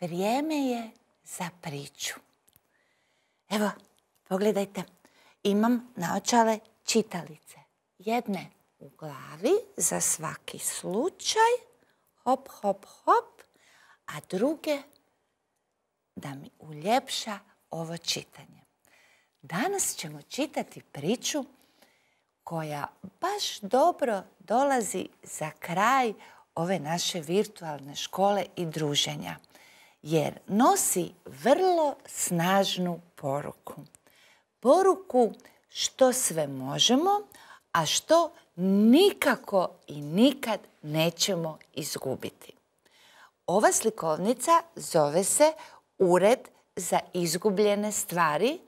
Vrijeme je za priču. Evo, pogledajte. Imam naočale čitalice. Jedne u glavi za svaki slučaj. Hop, hop, hop. A druge da mi uljepša ovo čitanje. Danas ćemo čitati priču koja baš dobro dolazi za kraj ove naše virtualne škole i druženja jer nosi vrlo snažnu poruku. Poruku što sve možemo, a što nikako i nikad nećemo izgubiti. Ova slikovnica zove se Ured za izgubljene stvari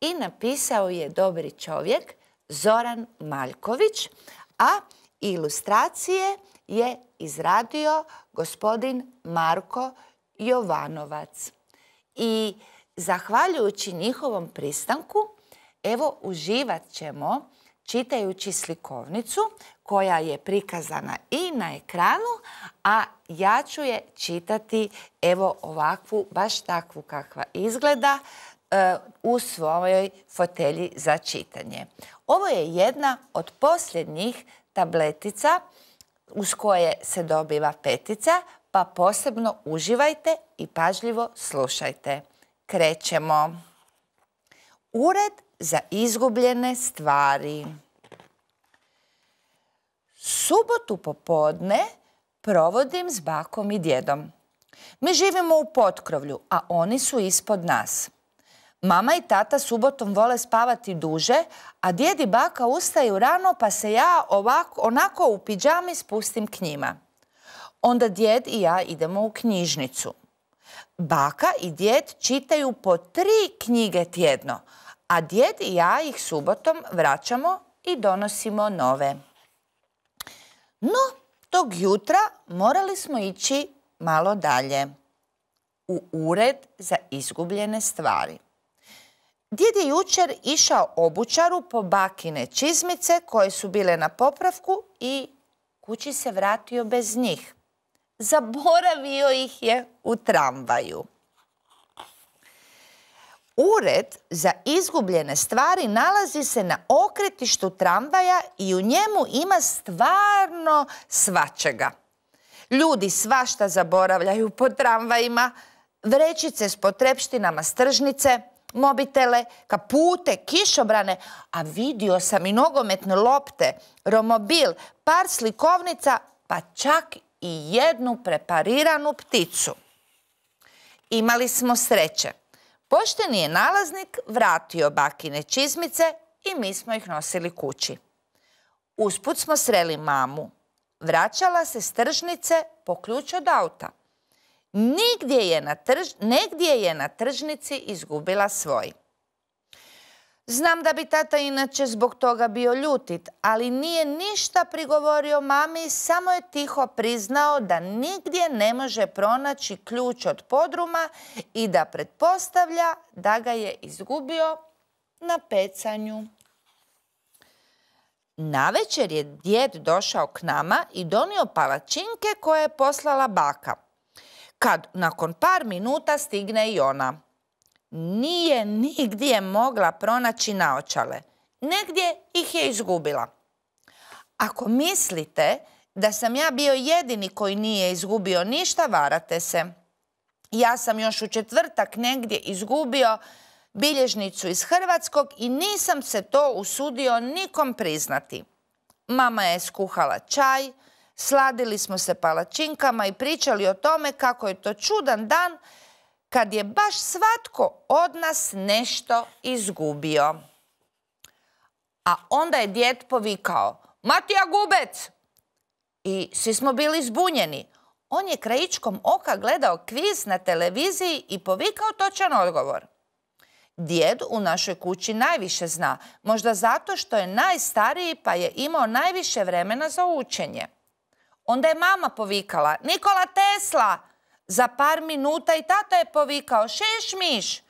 i napisao je dobri čovjek Zoran Maljković, a ilustracije je izradio gospodin Marko Jovanovac. I zahvaljujući njihovom pristanku, evo uživat ćemo čitajući slikovnicu koja je prikazana i na ekranu, a ja ću je čitati evo ovakvu, baš takvu kakva izgleda e, u svojoj fotelji za čitanje. Ovo je jedna od posljednjih tabletica uz koje se dobiva petica pa posebno uživajte i pažljivo slušajte. Krećemo. Ured za izgubljene stvari. Subotu popodne provodim s bakom i djedom. Mi živimo u potkrovlju, a oni su ispod nas. Mama i tata subotom vole spavati duže, a djed i baka ustaju rano pa se ja onako u piđami spustim k njima. Onda djed i ja idemo u knjižnicu. Baka i djed čitaju po tri knjige tjedno, a djed i ja ih subotom vraćamo i donosimo nove. No, tog jutra morali smo ići malo dalje u ured za izgubljene stvari. Djed je jučer išao obučaru po bakine čizmice koje su bile na popravku i kući se vratio bez njih zaboravio ih je u tramvaju. Ured za izgubljene stvari nalazi se na okretištu tramvaja i u njemu ima stvarno svačega. Ljudi svašta zaboravljaju po tramvajima, vrećice s potrepštinama stržnice, mobitele, kapute, kišobrane, a vidio sam i nogometne lopte, romobil, par slikovnica, pa čak i jednu prepariranu pticu. Imali smo sreće. Pošteni je nalaznik vratio bakine čizmice i mi smo ih nosili kući. Usput smo sreli mamu. Vraćala se s tržnice po ključ od auta. Negdje je na tržnici izgubila svoj. Znam da bi tata inače zbog toga bio ljutit, ali nije ništa prigovorio mami, samo je tiho priznao da nigdje ne može pronaći ključ od podruma i da pretpostavlja da ga je izgubio na pecanju. Na večer je djed došao k nama i donio palačinke koje je poslala baka. Kad nakon par minuta stigne i ona nije nigdje mogla pronaći naočale. Negdje ih je izgubila. Ako mislite da sam ja bio jedini koji nije izgubio ništa, varate se. Ja sam još u četvrtak negdje izgubio bilježnicu iz Hrvatskog i nisam se to usudio nikom priznati. Mama je skuhala čaj, sladili smo se palačinkama i pričali o tome kako je to čudan dan kad je baš svatko od nas nešto izgubio. A onda je djed povikao, Matija Gubec! I svi smo bili zbunjeni. On je krajičkom oka gledao kviz na televiziji i povikao točan odgovor. Djed u našoj kući najviše zna, možda zato što je najstariji pa je imao najviše vremena za učenje. Onda je mama povikala, Nikola Tesla! Za par minuta i tata je povikao šeš miš.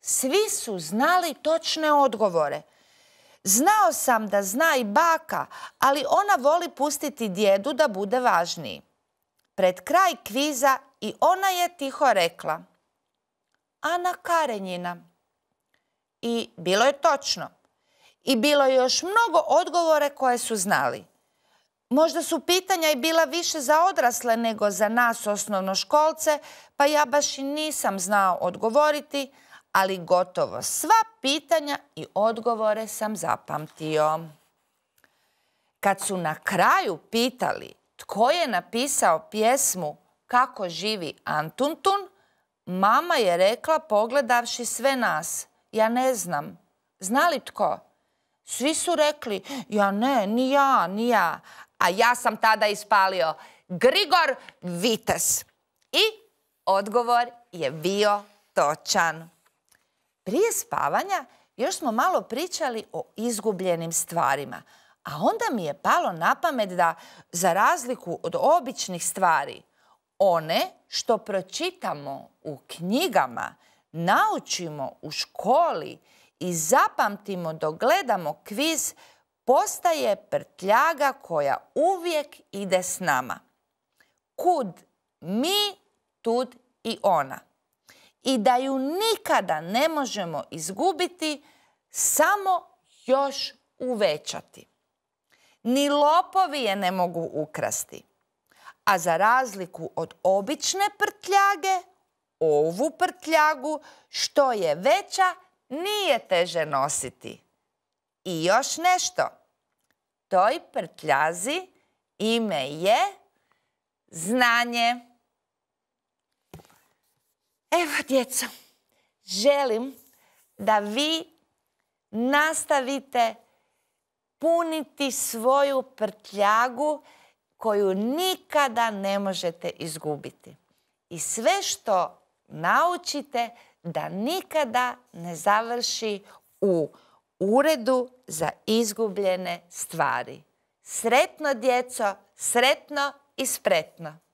Svi su znali točne odgovore. Znao sam da zna i baka, ali ona voli pustiti djedu da bude važniji. Pred kraj kviza i ona je tiho rekla. Ana Karenjina. I bilo je točno. I bilo je još mnogo odgovore koje su znali. Možda su pitanja i bila više za odrasle nego za nas školce, pa ja baš i nisam znao odgovoriti, ali gotovo sva pitanja i odgovore sam zapamtio. Kad su na kraju pitali tko je napisao pjesmu Kako živi Antuntun, mama je rekla pogledavši sve nas. Ja ne znam. Znali tko? Svi su rekli, ja ne, ni ja, ni ja a ja sam tada ispalio Grigor Vites. I odgovor je bio točan. Prije spavanja još smo malo pričali o izgubljenim stvarima, a onda mi je palo na pamet da, za razliku od običnih stvari, one što pročitamo u knjigama, naučimo u školi i zapamtimo dok gledamo kviz postaje prtljaga koja uvijek ide s nama. Kud mi, tud i ona. I da ju nikada ne možemo izgubiti, samo još uvećati. Ni lopovi je ne mogu ukrasti. A za razliku od obične prtljage, ovu prtljagu, što je veća, nije teže nositi. I još nešto. Toj prtljazi ime je znanje. Evo, djeca, želim da vi nastavite puniti svoju prtljagu koju nikada ne možete izgubiti. I sve što naučite da nikada ne završi u uredu za izgubljene stvari. Sretno djeco, sretno i spretno.